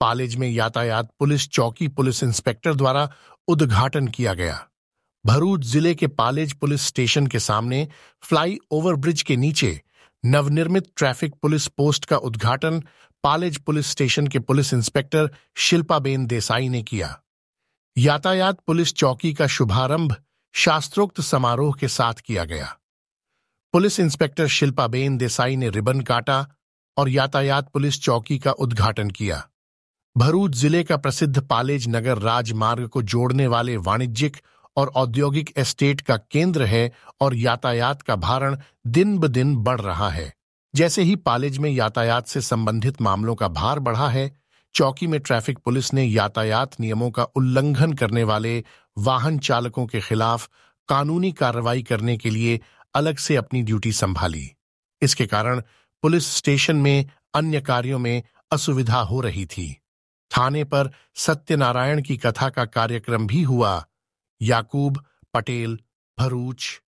पालेज में यातायात पुलिस चौकी पुलिस इंस्पेक्टर द्वारा उद्घाटन किया गया भरूच जिले के पालेज पुलिस स्टेशन के सामने फ्लाई ओवर ब्रिज के नीचे नवनिर्मित ट्रैफिक पुलिस पोस्ट का उद्घाटन पालेज पुलिस स्टेशन के पुलिस इंस्पेक्टर शिल्पाबेन देसाई ने किया यातायात पुलिस चौकी का शुभारंभ शास्त्रोक्त समारोह के साथ किया गया पुलिस इंस्पेक्टर शिल्पाबेन देसाई ने रिबन काटा और यातायात पुलिस चौकी का उद्घाटन किया भरूच जिले का प्रसिद्ध पालेज नगर राजमार्ग को जोड़ने वाले वाणिज्यिक और औद्योगिक एस्टेट का केंद्र है और यातायात का भारण दिन ब दिन बढ़ रहा है जैसे ही पालेज में यातायात से संबंधित मामलों का भार बढ़ा है चौकी में ट्रैफिक पुलिस ने यातायात नियमों का उल्लंघन करने वाले वाहन चालकों के खिलाफ कानूनी कार्रवाई करने के लिए अलग से अपनी ड्यूटी संभाली इसके कारण पुलिस स्टेशन में अन्य कार्यों में असुविधा हो रही थी थाने पर सत्यनारायण की कथा का कार्यक्रम भी हुआ याकूब पटेल भरूच